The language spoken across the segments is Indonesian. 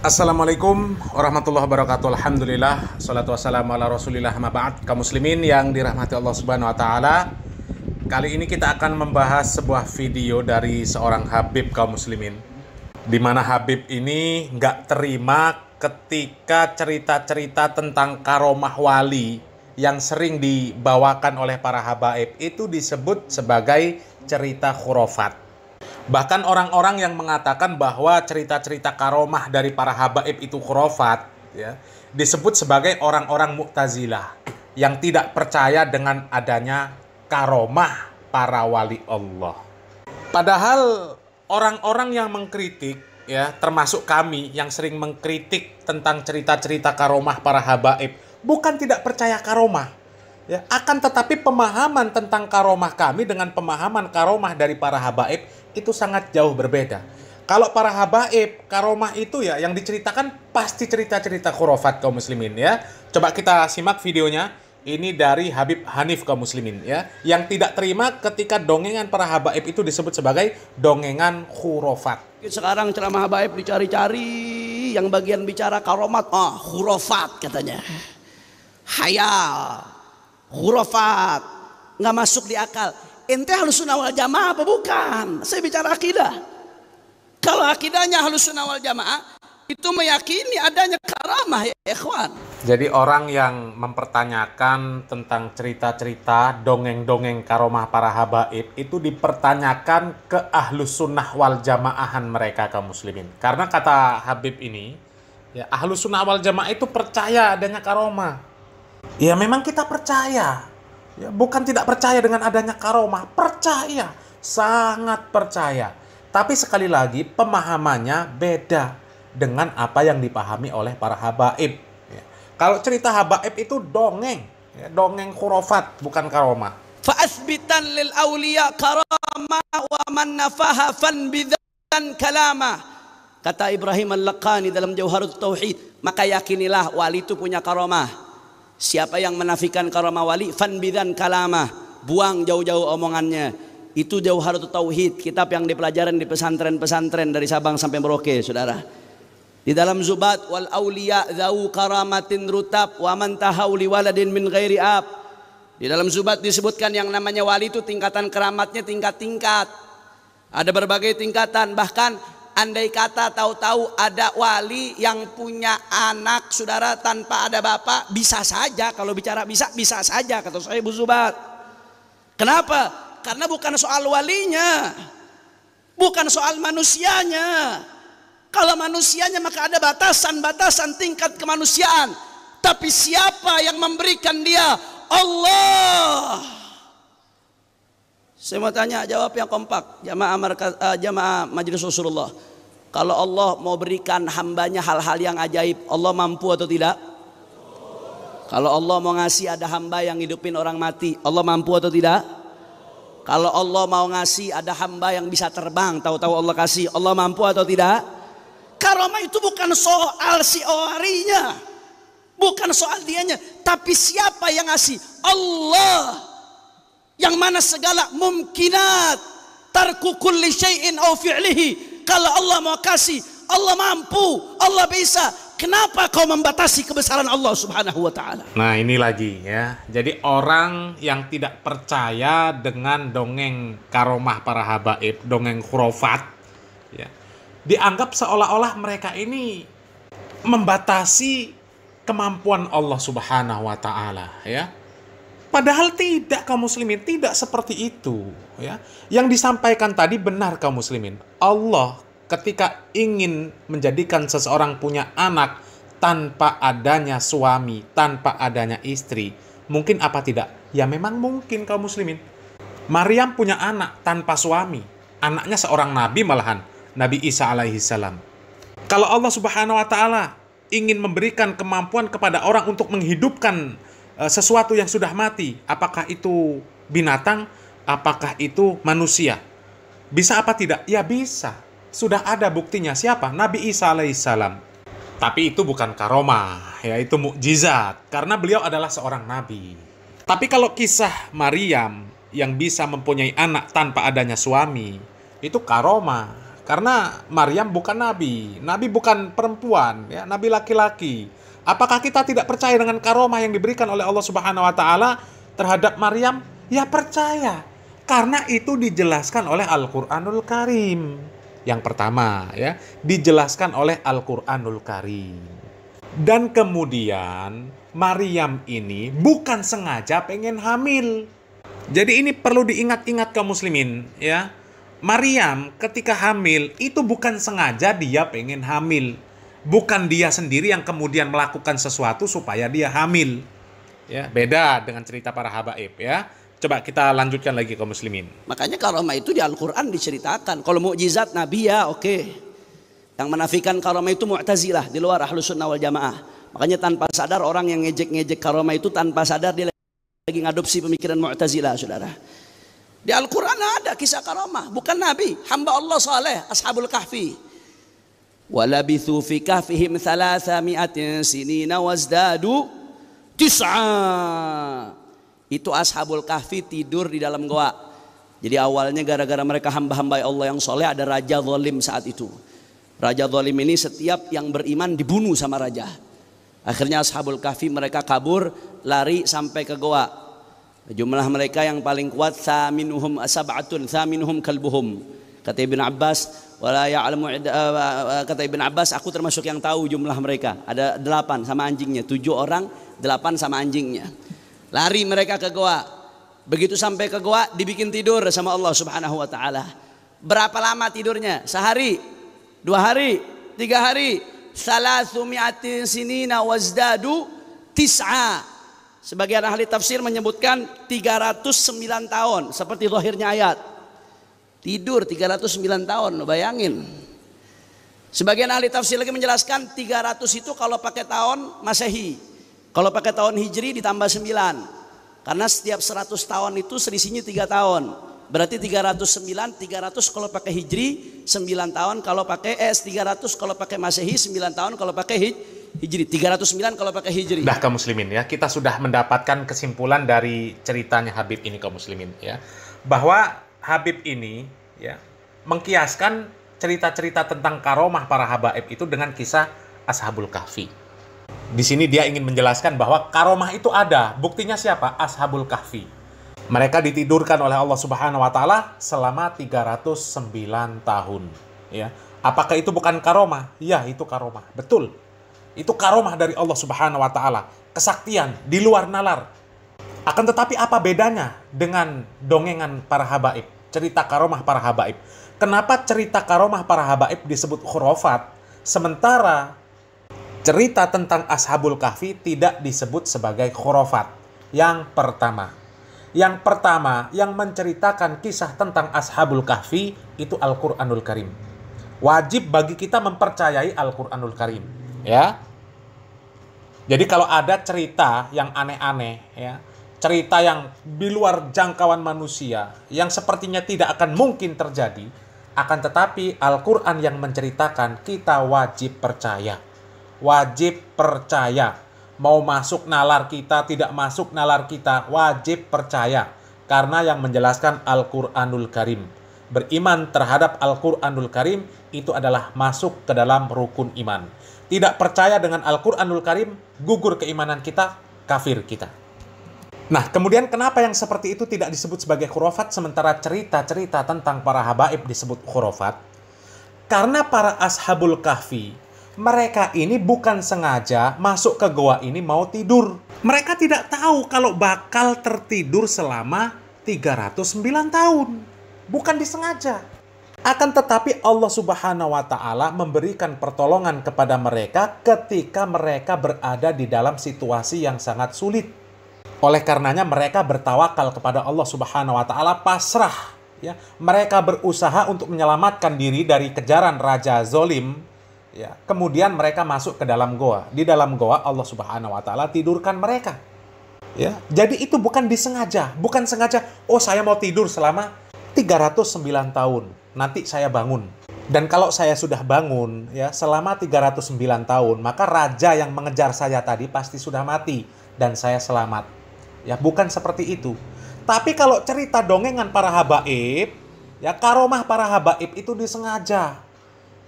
Assalamualaikum warahmatullahi wabarakatuh. Alhamdulillah, salatu wassalamu ala Rasulillah ma Kaum muslimin yang dirahmati Allah Subhanahu wa taala. Kali ini kita akan membahas sebuah video dari seorang Habib kaum muslimin. Di mana Habib ini nggak terima ketika cerita-cerita tentang karomah wali yang sering dibawakan oleh para habaib itu disebut sebagai cerita khurafat Bahkan orang-orang yang mengatakan bahwa cerita-cerita karomah dari para habaib itu khurafat ya, disebut sebagai orang-orang Mu'tazilah yang tidak percaya dengan adanya karomah para wali Allah. Padahal orang-orang yang mengkritik ya, termasuk kami yang sering mengkritik tentang cerita-cerita karomah para habaib, bukan tidak percaya karomah, ya akan tetapi pemahaman tentang karomah kami dengan pemahaman karomah dari para habaib itu sangat jauh berbeda. Kalau para habaib, karomah itu ya yang diceritakan pasti cerita-cerita khurafat kaum muslimin ya. Coba kita simak videonya. Ini dari Habib Hanif kaum muslimin ya. Yang tidak terima ketika dongengan para habaib itu disebut sebagai dongengan khurafat. Sekarang ceramah habaib dicari-cari yang bagian bicara karomah ah khurafat katanya. Hayal, khurafat, nggak masuk di akal Ente halus sunnah wal jamaah apa bukan? Saya bicara akidah. Kalau akidahnya halus sunnah wal jamaah, itu meyakini adanya karamah ya ikhwan. Jadi orang yang mempertanyakan tentang cerita-cerita dongeng-dongeng karomah para habaib itu dipertanyakan ke ahlus sunnah wal jamaahan mereka kaum muslimin. Karena kata Habib ini, ya ahlus sunnah wal jamaah itu percaya adanya karomah. Ya memang kita percaya, Ya, bukan tidak percaya dengan adanya karomah, percaya, sangat percaya. Tapi sekali lagi pemahamannya beda dengan apa yang dipahami oleh para habaib. Ya. Kalau cerita habaib itu dongeng, ya, dongeng khurafat bukan karomah. Fa'asbitan lil awliya karama wa man nafaha fan bidhan kalama. Kata Ibrahim al lakani dalam Jauharut Tauhid, maka yakinilah wali itu punya karomah Siapa yang menafikan karamah wali, bidan kalamah, buang jauh-jauh omongannya. Itu jauh harus tauhid, kitab yang dipelajaran di pesantren-pesantren dari Sabang sampai Merauke, saudara. Di dalam Zubat wal aulia zau karamatin rutab wa man tahawli waladin min ghairi ab. Di dalam Zubat disebutkan yang namanya wali itu tingkatan keramatnya tingkat-tingkat. Ada berbagai tingkatan, bahkan andai kata tahu-tahu ada wali yang punya anak saudara tanpa ada bapak bisa saja kalau bicara bisa bisa saja kata saya ibu Zubat kenapa karena bukan soal walinya bukan soal manusianya kalau manusianya maka ada batasan-batasan tingkat kemanusiaan tapi siapa yang memberikan dia Allah saya mau tanya jawab yang kompak jamaah markas, uh, eh, jamaah majelis Rasulullah. Kalau Allah mau berikan hambanya hal-hal yang ajaib, Allah mampu atau tidak? Kalau Allah mau ngasih ada hamba yang hidupin orang mati, Allah mampu atau tidak? Kalau Allah mau ngasih ada hamba yang bisa terbang, tahu-tahu Allah kasih, Allah mampu atau tidak? Karomah itu bukan soal si orinya, bukan soal dianya, tapi siapa yang ngasih? Allah yang mana segala mungkinat tarkukul li syai'in au fi'lihi kalau Allah mau kasih Allah mampu Allah bisa Kenapa kau membatasi kebesaran Allah Subhanahu wa taala? Nah, ini lagi ya. Jadi orang yang tidak percaya dengan dongeng karomah para habaib, dongeng khurafat ya. Dianggap seolah-olah mereka ini membatasi kemampuan Allah Subhanahu wa taala ya. Padahal tidak kaum muslimin, tidak seperti itu, ya. Yang disampaikan tadi benar kaum muslimin. Allah ketika ingin menjadikan seseorang punya anak tanpa adanya suami, tanpa adanya istri, mungkin apa tidak? Ya memang mungkin kaum muslimin. Maryam punya anak tanpa suami. Anaknya seorang nabi malahan, Nabi Isa alaihi salam. Kalau Allah Subhanahu wa taala ingin memberikan kemampuan kepada orang untuk menghidupkan Eh, sesuatu yang sudah mati, apakah itu binatang, apakah itu manusia. Bisa apa tidak? Ya bisa. Sudah ada buktinya siapa? Nabi Isa alaihissalam. Tapi itu bukan karoma ya itu mukjizat karena beliau adalah seorang nabi. Tapi kalau kisah Maryam yang bisa mempunyai anak tanpa adanya suami, itu karoma Karena Maryam bukan nabi, nabi bukan perempuan, ya nabi laki-laki Apakah kita tidak percaya dengan karomah yang diberikan oleh Allah Subhanahu wa taala terhadap Maryam? Ya percaya. Karena itu dijelaskan oleh Al-Qur'anul Karim. Yang pertama ya, dijelaskan oleh Al-Qur'anul Karim. Dan kemudian Maryam ini bukan sengaja pengen hamil. Jadi ini perlu diingat-ingat ke muslimin ya. Maryam ketika hamil itu bukan sengaja dia pengen hamil bukan dia sendiri yang kemudian melakukan sesuatu supaya dia hamil. Ya, beda dengan cerita para habaib ya. Coba kita lanjutkan lagi ke muslimin. Makanya karomah itu di Al-Qur'an diceritakan. Kalau mukjizat nabi ya oke. Okay. Yang menafikan karomah itu Mu'tazilah di luar Ahlus Sunnah wal Jamaah. Makanya tanpa sadar orang yang ngejek-ngejek karomah itu tanpa sadar dia lagi ngadopsi pemikiran Mu'tazilah, Saudara. Di Al-Qur'an ada kisah karomah, bukan nabi, hamba Allah saleh, Ashabul Kahfi walabithu fi kahfihim thalatha mi'atin sinina wazdadu tis'a itu ashabul kahfi tidur di dalam goa jadi awalnya gara-gara mereka hamba-hamba Allah yang soleh ada raja zalim saat itu raja zalim ini setiap yang beriman dibunuh sama raja akhirnya ashabul kahfi mereka kabur lari sampai ke goa jumlah mereka yang paling kuat saminuhum sab'atun saminuhum kalbuhum kata Ibn Abbas wala ya'lamu eh, kata Ibn Abbas aku termasuk yang tahu jumlah mereka ada delapan sama anjingnya tujuh orang delapan sama anjingnya lari mereka ke goa begitu sampai ke goa dibikin tidur sama Allah subhanahu wa ta'ala berapa lama tidurnya sehari dua hari tiga hari salasumiatin sinina wazdadu tis'a sebagian ahli tafsir menyebutkan 309 tahun seperti zahirnya ayat Tidur 309 tahun, bayangin. Sebagian ahli tafsir lagi menjelaskan 300 itu kalau pakai tahun Masehi. Kalau pakai tahun Hijri ditambah 9. Karena setiap 100 tahun itu selisihnya 3 tahun. Berarti 309, 300 kalau pakai Hijri, 9 tahun kalau pakai eh 300 kalau pakai Masehi, 9 tahun kalau pakai hij, Hijri. 309 kalau pakai Hijri. Nah, kaum muslimin ya, kita sudah mendapatkan kesimpulan dari ceritanya Habib ini kaum muslimin ya. Bahwa Habib ini ya mengkiaskan cerita-cerita tentang karomah para habaib itu dengan kisah Ashabul Kahfi. Di sini dia ingin menjelaskan bahwa karomah itu ada. Buktinya siapa? Ashabul Kahfi. Mereka ditidurkan oleh Allah Subhanahu wa taala selama 309 tahun, ya. Apakah itu bukan karomah? Ya, itu karomah. Betul. Itu karomah dari Allah Subhanahu wa taala. Kesaktian di luar nalar, akan tetapi apa bedanya dengan dongengan para habaib, cerita karomah para habaib? Kenapa cerita karomah para habaib disebut khurafat sementara cerita tentang Ashabul Kahfi tidak disebut sebagai khurafat? Yang pertama, yang pertama yang menceritakan kisah tentang Ashabul Kahfi itu Al-Qur'anul Karim. Wajib bagi kita mempercayai Al-Qur'anul Karim, ya. Jadi kalau ada cerita yang aneh-aneh ya, cerita yang di luar jangkauan manusia yang sepertinya tidak akan mungkin terjadi, akan tetapi Al-Qur'an yang menceritakan kita wajib percaya. Wajib percaya. Mau masuk nalar kita, tidak masuk nalar kita, wajib percaya. Karena yang menjelaskan Al-Qur'anul Karim. Beriman terhadap Al-Qur'anul Karim itu adalah masuk ke dalam rukun iman. Tidak percaya dengan Al-Qur'anul Karim, gugur keimanan kita, kafir kita. Nah, kemudian kenapa yang seperti itu tidak disebut sebagai khurafat sementara cerita-cerita tentang para habaib disebut khurafat? Karena para ashabul kahfi, mereka ini bukan sengaja masuk ke goa ini mau tidur. Mereka tidak tahu kalau bakal tertidur selama 309 tahun. Bukan disengaja. Akan tetapi Allah Subhanahu wa taala memberikan pertolongan kepada mereka ketika mereka berada di dalam situasi yang sangat sulit oleh karenanya mereka bertawakal kepada Allah Subhanahu wa taala pasrah ya. Mereka berusaha untuk menyelamatkan diri dari kejaran raja zolim ya. Kemudian mereka masuk ke dalam goa. Di dalam goa Allah Subhanahu wa taala tidurkan mereka. Ya. Jadi itu bukan disengaja, bukan sengaja oh saya mau tidur selama 309 tahun. Nanti saya bangun. Dan kalau saya sudah bangun ya selama 309 tahun, maka raja yang mengejar saya tadi pasti sudah mati dan saya selamat. Ya, bukan seperti itu. Tapi kalau cerita dongengan para habaib, ya karomah para habaib itu disengaja.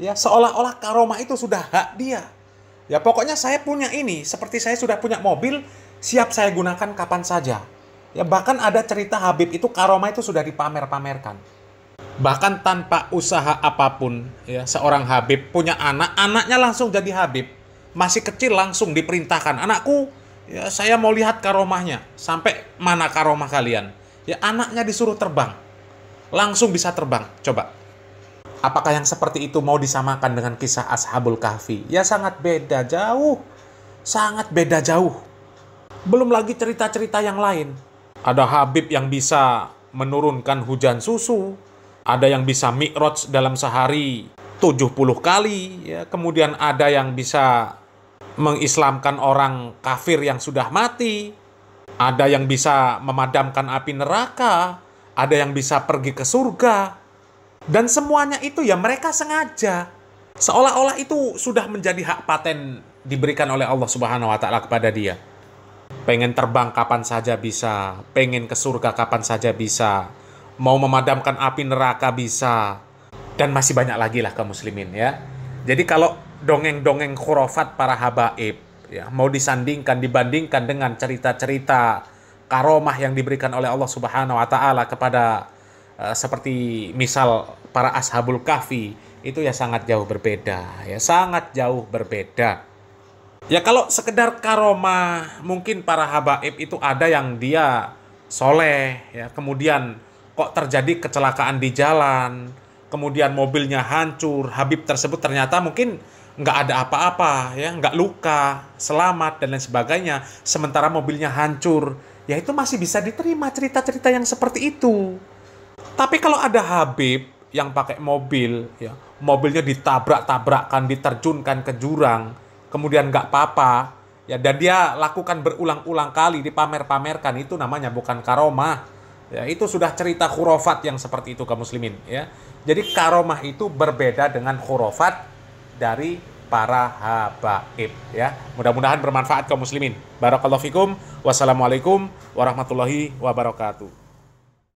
Ya, seolah-olah karomah itu sudah hak dia. Ya, pokoknya saya punya ini, seperti saya sudah punya mobil, siap saya gunakan kapan saja. Ya, bahkan ada cerita Habib itu karomah itu sudah dipamer-pamerkan. Bahkan tanpa usaha apapun, ya, seorang Habib punya anak, anaknya langsung jadi Habib. Masih kecil langsung diperintahkan, anakku Ya, saya mau lihat karomahnya. Sampai mana karomah kalian? Ya, anaknya disuruh terbang. Langsung bisa terbang. Coba. Apakah yang seperti itu mau disamakan dengan kisah Ashabul Kahfi? Ya, sangat beda jauh. Sangat beda jauh. Belum lagi cerita-cerita yang lain. Ada Habib yang bisa menurunkan hujan susu. Ada yang bisa mikrot dalam sehari 70 kali. Ya, kemudian ada yang bisa mengislamkan orang kafir yang sudah mati, ada yang bisa memadamkan api neraka, ada yang bisa pergi ke surga, dan semuanya itu ya mereka sengaja. Seolah-olah itu sudah menjadi hak paten diberikan oleh Allah Subhanahu wa taala kepada dia. Pengen terbang kapan saja bisa, pengen ke surga kapan saja bisa, mau memadamkan api neraka bisa, dan masih banyak lagi lah kaum muslimin ya. Jadi kalau dongeng-dongeng khurafat para habaib ya mau disandingkan dibandingkan dengan cerita-cerita karomah yang diberikan oleh Allah Subhanahu wa taala kepada uh, seperti misal para ashabul kahfi itu ya sangat jauh berbeda ya sangat jauh berbeda ya kalau sekedar karomah mungkin para habaib itu ada yang dia soleh ya kemudian kok terjadi kecelakaan di jalan kemudian mobilnya hancur Habib tersebut ternyata mungkin nggak ada apa-apa ya nggak luka selamat dan lain sebagainya sementara mobilnya hancur ya itu masih bisa diterima cerita-cerita yang seperti itu tapi kalau ada Habib yang pakai mobil ya mobilnya ditabrak-tabrakan diterjunkan ke jurang kemudian nggak apa-apa ya dan dia lakukan berulang-ulang kali dipamer-pamerkan itu namanya bukan karomah ya itu sudah cerita khurafat yang seperti itu kaum muslimin ya jadi karomah itu berbeda dengan khurafat dari para habaib ya. Mudah-mudahan bermanfaat kaum muslimin. Barakallahu fikum. Wassalamualaikum warahmatullahi wabarakatuh.